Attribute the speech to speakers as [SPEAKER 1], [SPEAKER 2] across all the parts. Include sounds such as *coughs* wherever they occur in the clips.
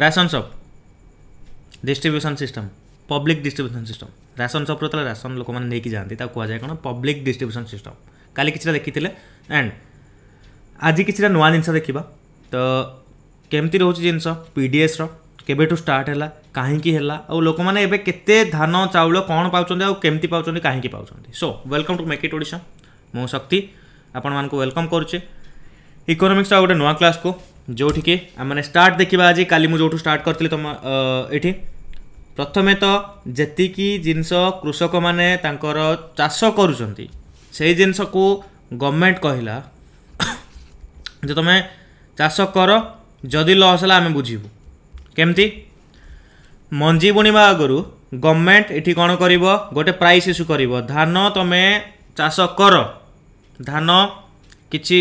[SPEAKER 1] ration shop distribution system public distribution system ration ସପ୍ରୁ ଯେତେବେଳେ ration ଲୋକମାନେ ନେଇକି ଯାଆନ୍ତି ତାକୁ କୁହାଯାଏ କ'ଣ ପବ୍ଲିକ୍ ଡିଷ୍ଟ୍ରିବ୍ୟୁସନ୍ ସିଷ୍ଟମ୍ କାଲି କିଛିଟା ଦେଖିଥିଲେ ଆଣ୍ଡ ଆଜି କିଛିଟା ନୂଆ ଜିନିଷ ଦେଖିବା ତ କେମିତି ରହୁଛି ଜିନିଷ ପି ଡି ଏସ୍ର କେବେଠୁ ଷ୍ଟାର୍ଟ ହେଲା କାହିଁକି ହେଲା ଆଉ ଲୋକମାନେ ଏବେ କେତେ ଧାନ ଚାଉଳ କ'ଣ ପାଉଛନ୍ତି ଆଉ କେମିତି ପାଉଛନ୍ତି କାହିଁକି ପାଉଛନ୍ତି so welcome to make it Odisha ମୁଁ ଶକ୍ତି ଆପଣମାନଙ୍କୁ ୱେଲକମ୍ କରୁଛି ଇକୋନୋମିକ୍ସର ଆଉ ଗୋଟେ ନୂଆ କ୍ଲାସ୍କୁ ଯେଉଁଠିକି ଆମମାନେ ଷ୍ଟାର୍ଟ ଦେଖିବା ଆଜି କାଲି ମୁଁ ଯେଉଁଠୁ ଷ୍ଟାର୍ଟ କରିଥିଲି ତମ ଏଠି ପ୍ରଥମେ ତ ଯେତିକି ଜିନିଷ କୃଷକମାନେ ତାଙ୍କର ଚାଷ କରୁଛନ୍ତି ସେଇ ଜିନିଷକୁ ଗଭର୍ଣ୍ଣମେଣ୍ଟ କହିଲା ଯେ ତୁମେ ଚାଷ କର ଯଦି ଲସ୍ ହେଲା ଆମେ ବୁଝିବୁ କେମିତି ମଞ୍ଜି ବୁଣିବା ଆଗରୁ ଗଭର୍ଣ୍ଣମେଣ୍ଟ ଏଠି କ'ଣ କରିବ ଗୋଟେ ପ୍ରାଇସ୍ ଇସ୍ୟୁ କରିବ ଧାନ ତୁମେ ଚାଷ କର ଧାନ କିଛି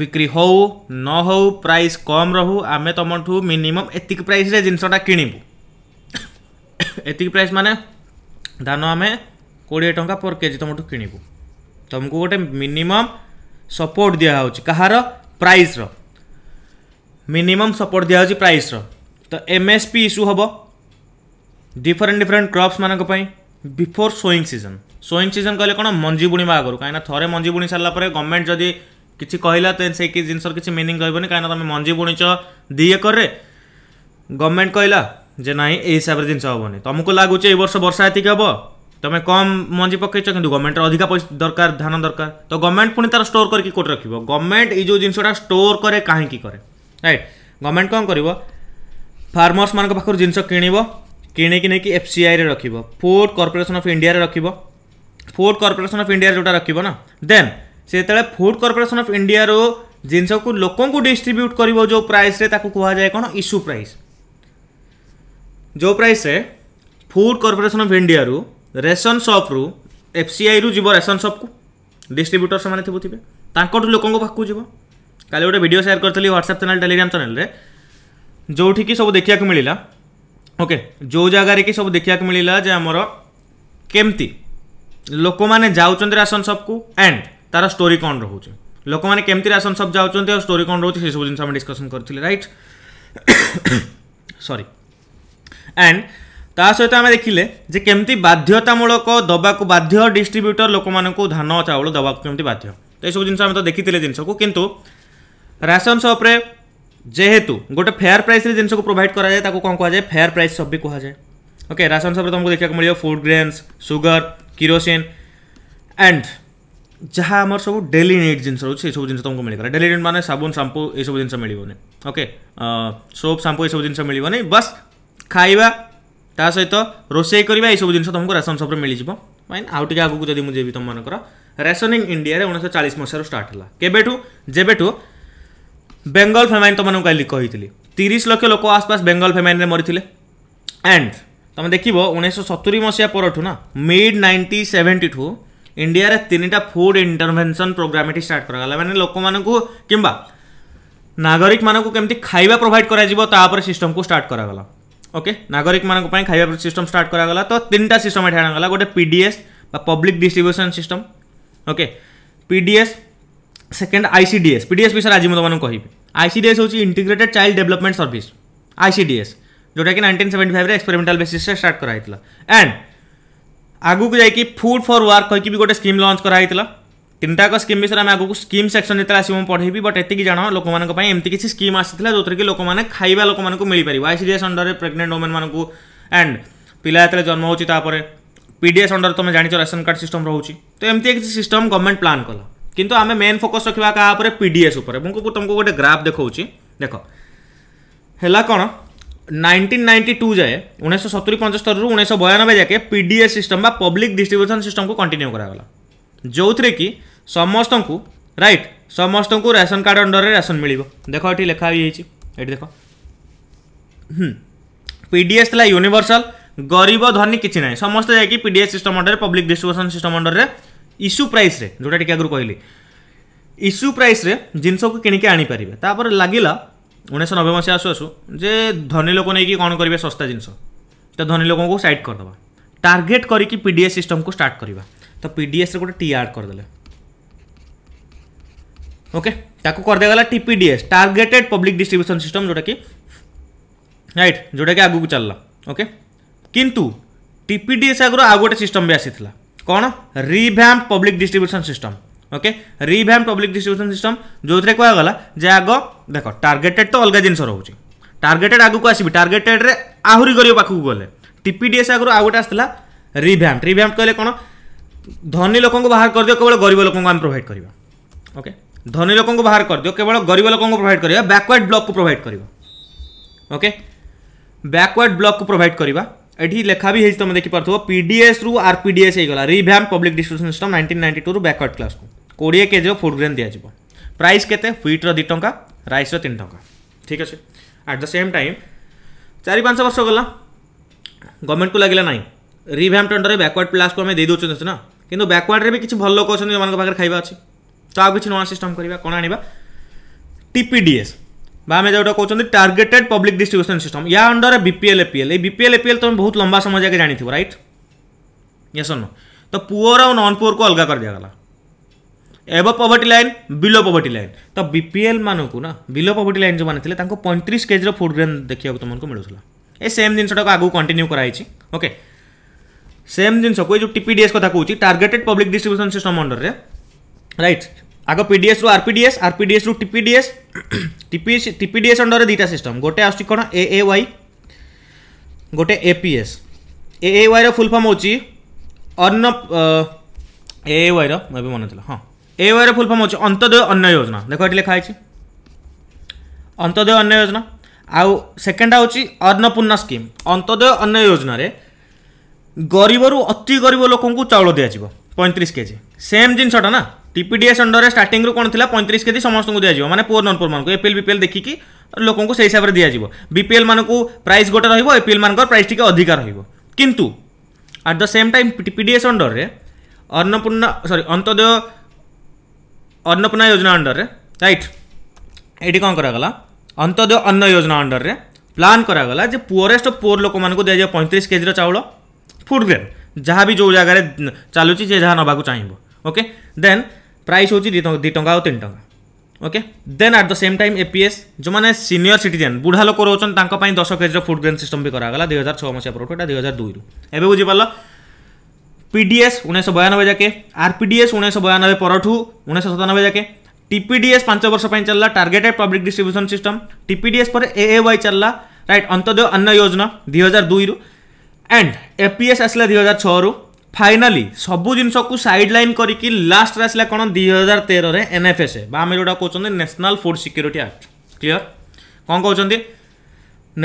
[SPEAKER 1] ବିକ୍ରି ହେଉ ନ ହେଉ ପ୍ରାଇସ୍ କମ୍ ରହୁ ଆମେ ତୁମଠୁ ମିନିମମ୍ ଏତିକି ପ୍ରାଇସ୍ରେ ଜିନିଷଟା କିଣିବୁ ଏତିକି ପ୍ରାଇସ୍ ମାନେ ଧାନ ଆମେ କୋଡ଼ିଏ ଟଙ୍କା ପର୍ କେଜି ତୁମଠୁ କିଣିବୁ ତୁମକୁ ଗୋଟେ ମିନିମମ୍ ସପୋର୍ଟ ଦିଆହେଉଛି କାହାର ପ୍ରାଇସ୍ର ମିନିମମ୍ ସପୋର୍ଟ ଦିଆହେଉଛି ପ୍ରାଇସ୍ର ତ ଏମ୍ ଏସ୍ ପି ଇସ୍ୟୁ ହେବ ଡିଫରେଣ୍ଟ ଡିଫରେଣ୍ଟ କ୍ରପ୍ସମାନଙ୍କ ପାଇଁ before sowing season sowing season କହିଲେ କ'ଣ ମଞ୍ଜି ବୁଣିବା ଆଗରୁ କାହିଁକିନା ଥରେ ମଞ୍ଜି ବୁଣି ସାରିଲା ପରେ ଗଭର୍ଣ୍ଣମେଣ୍ଟ ଯଦି କିଛି କହିଲା ତ ସେଇ ଜିନିଷର କିଛି ମିନିଂ ରହିବନି କାହିଁକିନା ତୁମେ ମଞ୍ଜି ବୁଣିଛ ଦୁଇ ଏକରରେ ଗଭର୍ଣ୍ଣମେଣ୍ଟ କହିଲା ଯେ ନାହିଁ ଏଇ ହିସାବରେ ଜିନିଷ ହେବନି ତୁମକୁ ଲାଗୁଛି ଏଇ ବର୍ଷ ବର୍ଷା ଏତିକି ହେବ ତୁମେ କମ୍ ମଞ୍ଜି ପକାଇଛ କିନ୍ତୁ ଗଭର୍ଣ୍ଣମେଣ୍ଟର ଅଧିକା ପଇସା ଦରକାର ଧାନ ଦରକାର ତ ଗଭର୍ଣ୍ଣମେଣ୍ଟ ପୁଣି ତାର ଷ୍ଟୋର କରିକି କୋଉଠି ରଖିବ ଗଭର୍ଣ୍ଣମେଣ୍ଟ ଏଇ ଯେଉଁ ଜିନିଷଟା ଷ୍ଟୋର କରେ କାହିଁକି କରେ ରାଇଟ୍ ଗଭର୍ଣ୍ଣମେଣ୍ଟ କ'ଣ କରିବ ଫାର୍ମର୍ସମାନଙ୍କ ପାଖରୁ ଜିନିଷ କିଣିବ କିଣିକି ନେଇକି ଏଫ୍ ସି ଆଇରେ ରଖିବ ଫୁଡ଼୍ କର୍ପୋରେସନ୍ ଅଫ୍ ଇଣ୍ଡିଆରେ ରଖିବ ଫୁଡ଼୍ କର୍ପୋରେସନ୍ ଅଫ୍ ଇଣ୍ଡିଆରେ ଯେଉଁଟା ରଖିବ ନା ଦେନ୍ से फुड कर्पोरेसन अफ इंडिया जिनसक लोक डिस्ट्रब्यूट कर जो प्राइस क्या इश्यू प्राइस जो price food corporation of India ration सप्रु एफ सी आई रु जी रेसन सप को डिस्ट्रब्यूटर से थे लोकों पाक कल गोटे भिड सेयार करी ह्वाट्सअप चेल टेलीग्राम चैनल जो कि सब देखा मिलला ओके जो जगार कि सब देखा मिलला जो आमर केमती लोक मैंने जासन सप को एंड ତାର ଷ୍ଟୋରି କ'ଣ ରହୁଛି ଲୋକମାନେ କେମିତି ରାସନ ସପ୍ ଯାଉଛନ୍ତି ଆଉ ଷ୍ଟୋରି କ'ଣ ରହୁଛି ସେସବୁ ଜିନିଷ ଆମେ ଡିସ୍କସନ୍ କରିଥିଲେ ରାଇଟ୍ ସରି ଆଣ୍ଡ ତା ସହିତ ଆମେ ଦେଖିଲେ ଯେ କେମିତି ବାଧ୍ୟତାମୂଳକ ଦେବାକୁ ବାଧ୍ୟ ଡିଷ୍ଟ୍ରିବ୍ୟୁଟର ଲୋକମାନଙ୍କୁ ଧାନ ଚାଉଳ ଦେବାକୁ କେମିତି ବାଧ୍ୟ ତ ଏସବୁ ଜିନିଷ ଆମେ ତ ଦେଖିଥିଲେ ଜିନିଷକୁ କିନ୍ତୁ ରାସନ ସପ୍ରେ ଯେହେତୁ ଗୋଟେ ଫେୟାର ପ୍ରାଇସ୍ରେ ଜିନିଷକୁ ପ୍ରୋଭାଇଡ଼ କରାଯାଏ ତାକୁ କ'ଣ କୁହାଯାଏ ଫେୟାର ପ୍ରାଇସ୍ ସପ୍ ବି କୁହାଯାଏ ଓକେ ରାସନ ସପ୍ରେ ତୁମକୁ ଦେଖିବାକୁ ମିଳିବ food grains sugar kerosene and ଯାହା ଆମର ସବୁ ଡେଲି ନିଡ୍ ଜିନିଷ ରହୁଛି ଏସବୁ ଜିନିଷ ତୁମକୁ ମିଳିଗଲା ଡେଲି ନିଡ୍ ମାନେ ସାବୁନ ସାମ୍ପୁ ଏସବୁ ଜିନିଷ ମିଳିବନି ଓକେ ସୋପ୍ ସାମ୍ପୁ ଏସବୁ ଜିନିଷ ମିଳିବନି ବାସ୍ ଖାଇବା ତା ସହିତ ରୋଷେଇ କରିବା ଏସବୁ ଜିନିଷ ତୁମକୁ ରାସନ ସପ୍ରେ ମିଳିଯିବ ଫାଇନ୍ ଆଉ ଟିକେ ଆଗକୁ ଯଦି ମୁଁ ଯିବି ତୁମମାନଙ୍କର ରେସନିଂ ଇଣ୍ଡିଆରେ ଉଣେଇଶହ ଚାଳିଶ ମସିହାରୁ ଷ୍ଟାର୍ଟ ହେଲା କେବେଠୁ ଯେବେଠୁ ବେଙ୍ଗଲ ଫେମାଇନ୍ ତୁମମାନଙ୍କୁ କାଲି କହିଥିଲି ତିରିଶ ଲକ୍ଷ ଲୋକ ଆସପାସ ବେଙ୍ଗଲ ଫେମାଇନ୍ରେ ମରିଥିଲେ ଆଣ୍ଡ ତୁମେ ଦେଖିବ ଉଣେଇଶହ ସତୁରି ମସିହା ପରଠୁ ନା ମିଡ୍ ନାଇଣ୍ଟି ସେଭେଣ୍ଟିଠୁ ইন্ডিয়ার তিনটা ফুড ইন্টরভেনশন প্রোগ্রাম এটি স্টার্ট করা মানে লোক মানুষ কিংবা নাগরিক মানুষ কেমতি খাইবা প্রোভাইড করা যাব তাপরে সিস্টম কু স্টার্ট করা গলা ওকে নাগরিক মানুষ খাইবা সিস্টম স্টার্ট করা গলা তো তিনটা সিস্টম এটি আনা গলা গোটে পিডিএস বা public distribution system okay PDS second ICDS PDS বিষয়ে আজ মু তোমাকে কহিবি আইসিডিএস হচ্ছে integrated child development service ICDS ଯେଉଁଟାକି ନାଇଣ୍ଟିନ୍ ସେଭେଣ୍ଟି ଫାଇଭ୍ରେ ଏକ୍ସପେରିମେଣ୍ଟାଲ୍ ବେସିସ୍ରେ ଷ୍ଟାର୍ଟ କରାହେଇଥିଲା ଆଣ୍ଡ आगुक जा फुड फर वार्क कहीकि भी गोटे स्कीम लंच कराई टाक स्कीम विषय में आगे स्कीम सेक्शन जितने आस पढ़े बट एति जाण लोक एमती किसी स्कीम आसी जो थी लोक मैंने खाइबा लोक मिल पार I C S under pregnant women मूँ एंड पिला जो जन्म होपर पीडीएस अंडर तुम जान राशन कार्ड सिस्टम रोचे तो एमती किसी सिस्टम गवर्नमेंट प्लां कल कि आम मेन फोकस रखा क्या पीडीएस उपर तुमको गोटे ग्राफ देखा देख है कौन নাইনটিন নাইনটি টু যায় উনিশশো সতুরি পঞ্চস্তরু উনিশশো বয়ানবে যাকে পিডিএস সিস্টম বা পব্লিক ডিস্ট্রিব্যুশন সিস্টমকে কন্টিনিউ করাগলা ଯେଉଁଥିରେ କି ସମସ୍ତଙ୍କୁ ରାଇଟ୍ ସମସ୍ତଙ୍କୁ ରାସନ କାର୍ଡ଼ ଅଣ୍ଡରରେ ରାସନ ମିଳିବ ଦେଖ ଏଠି ଲେଖା ହେଇଯାଇଛି ଏଠି ଦେଖ ହୁଁ ପି ଡି ଏସ୍ ଥିଲା ୟୁନିଭର୍ସାଲ ଗରିବ ଧନୀ କିଛି ନାହିଁ ସମସ୍ତେ ଯାଇକି ପି ଡି ଏସ୍ ସିଷ୍ଟମ୍ ଅଣ୍ଡରରେ ପବ୍ଲିକ ଡିଷ୍ଟ୍ରିବ୍ୟୁସନ୍ ସିଷ୍ଟମ୍ ଅଣ୍ଡରରେ ଇସ୍ୟୁ ପ୍ରାଇସ୍ରେ ଯେଉଁଟା ଟିକେ ଆଗରୁ କହିଲି ଇସ୍ୟୁ ପ୍ରାଇସ୍ରେ ଜିନିଷକୁ କିଣିକି ଆଣିପାରିବେ ତାପରେ ଲାଗିଲା ଉଣେଇଶହ ନବେ ମସିହା ଆସୁ ଆସୁ ଯେ ଧନୀ ଲୋକ ନେଇକି କ'ଣ କରିବେ ଶସ୍ତା ଜିନିଷ ତ ଧନୀ ଲୋକଙ୍କୁ ସାଇଡ଼୍ କରିଦେବା ଟାର୍ଗେଟ୍ କରିକି ପି ଡି ଏସ୍ ସିଷ୍ଟମ୍କୁ ଷ୍ଟାର୍ଟ କରିବା ତ ପି ଡି ଏସ୍ରେ ଗୋଟେ ଟି ଆଡ଼୍ କରିଦେଲେ ଓକେ ତାକୁ କରିଦିଆଗଲା T P D S targeted public distribution system ଯେଉଁଟାକି ରାଇଟ୍ ଯେଉଁଟାକି ଆଗକୁ ଚାଲିଲା ଓକେ କିନ୍ତୁ ଟି ପି ଡି ଏସ୍ ଆଗରୁ ଆଉ ଗୋଟେ ସିଷ୍ଟମ୍ ବି ଆସିଥିଲା କ'ଣ revamp public distribution system okay revamp public distribution system जोथे कहगला जे आग देख टार्गेटेड तो अलग जिनस रोचे टार्गेटेड आगे आसबि टार्गेटेड्रे आहरी गरीब पाखक गले टीपीडीएस आगुरी आउ गए आसाला रिभैम रिभ्याम कहले कौन धनी लोक बाहर करदियो केवल गरीब लोक प्रोभाइड करवा ओके धनी लोक बाहर करदे केवल गरीब लोक प्रोभाइड करवा बैकवर्ड ब्लक को प्रोभाइड करवा ओके बैकवर्ड ब्लक को प्रोभाइड करवा एटी लेखा भी है तुम देखिपार पीडीएस रु आरपीडीएस होगा revamp public distribution system nineteen ninety two रु बैकवर्ड क्लास को कोड़े के जी फुड ग्रेन दिज्व प्राइस के ह्विट्र दी टाँग रईस रन टाँचा ठीक अच्छे एट द सेम टाइम चार पांच वर्ष गला गवर्नमेंट को लगेगा ना रिभैम टेंडर बैकवर्ड प्लास को दे दौर सीना कि बैकवर्ड में भी कि भल लोक अच्छे जो पाखे खाइबा अच्छी तो आगे किसी नुआ सिम करवा कौन आपीडीएस आमें जो कौन टार्गेटेड पब्लिक डिस्ट्रब्यूशन सिस्टम या अंडर बीपीएल एपीएल ये बीपीएल एपीएल तुम्हें बहुत लंबा समय जाए जानव रईट ये सो तो पुअर और नन पुअर को अलग कर दिगला above poverty line below poverty line ତ ବିପିଏଲ୍ ମାନଙ୍କୁ ନା ବିଲୋ ପଭର୍ଟି ଲାଇନ୍ ଯେଉଁମାନେ ଥିଲେ ତାଙ୍କୁ ପଇଁତିରିଶ କେଜିର ଫୁଡ଼ ଗ୍ରେନ୍ ଦେଖିବାକୁ ତୁମମାନଙ୍କୁ ମିଳୁଥିଲା ଏ ସେମ୍ ଜିନିଷଟାକୁ ଆଗକୁ କଣ୍ଟିନ୍ୟୁ କରାଯାଇଛି ଓକେ ସେମ୍ ଜିନିଷକୁ ଏ ଯେଉଁ ଟିପିଡିଏସ୍ କଥା କହୁଛି ଟାର୍ଗେଟେଡ୍ ପବ୍ଲିକ୍ ଡିଷ୍ଟ୍ରିବ୍ୟୁସନ୍ ସିଷ୍ଟମ୍ ଅଣ୍ଡରରେ ରାଇଟ୍ ଆଗ ପିଡିଏସ୍ରୁ ଆର୍ପିଡିଏସ୍ ଆର୍ପିଡିଏସ୍ରୁ ଟିପିଡିଏସ୍ ଟିପି ଟିପିଡିଏସ୍ ଅଣ୍ଡରରେ ଦୁଇଟା ସିଷ୍ଟମ୍ ଗୋଟେ ଆସୁଛି କ'ଣ ଏ ଏ ୱାଇ ଗୋଟେ A P S A A ୱାଇର ଫୁଲ୍ ଫର୍ମ ହେଉଛି ଅର୍ଣ୍ଣ ଏ ଏ ୱାଇର ମୁଁ ଏବେ ମନେ ଥିଲା ହଁ এওয়ার ফুল ফর্ম হচ্ছে অন্তোদয় অন্ন যোজনা দেখো এটি লেখা হয়েছে অন্তোদয় অন্ন যোজনা আউ সেকেন্ডটা হচ্ছে অন্নপূর্ণা স্কিম অন্তোদয় অন্ন যোজনার গরিবর অতি গরিব লোক চাউল দিয়াযিব পঁয়ত্রিশ কেজি সেম জিনিসটা না টিপিডিএস অন্ডরে স্টার্টিংরু কোণ লা পঁয়ত্রিশ কেজি সমস্ত দিয়াযিব মানে পুয়ার নন পুয়ার মানুষ এপিএল বিপিএল দেখিকি লোক সেই হিসাবে দিয়াযিব বিপিএল মানুষ প্রাইস গোটে রহব এপিএল মানকর প্রাইস টিকে অধিকা রহব কিন্তু at the same time TPDS অন্ডরে অন্নপূর্ণা সরি অন্তোদয় अन्नपूर्णा योजना अंडर रईट ये कौन करागला अंत्योदय अन्न योजना अंडर में प्लान करागला जो पुअरेस्ट पुअर लोक मानक दि जाए पैंतीस केजी चाउल फुड ग्रेन जहाँ भी जो जगह चलुची से जहाँ नाक चाहिए ओके देन प्राइस हूँ दी टा और तीन टाँग okay then at the same time APS जो मैंने सीनियर सिटीजेन बुढ़ा लोक रोच दस केजी फुड ग्रेन सिस्टम भी करागला दुई हजार छः मसीह पर दुई हजार दुई एवं बुझीपार पीडीएस उन्नीस बयानबे जाके आरपीडीएस उन्नीस बयानबे पर उन्नीस सतानबे जाके टीपीडीएस पांच वर्ष चलला targeted public distribution system TPDS पर एएवाई चलला राइट अंत्योदय अन्न योजना दुई हजार दुई रु एंड एपीएस आसला दुई हजार छः रु फाइनाली सब जिनस को सैड लाइन करके लास्ट आसला कौन दुई हजार तेरह एनएफएसए आम जोटा कहते national food security act clear कौन कौन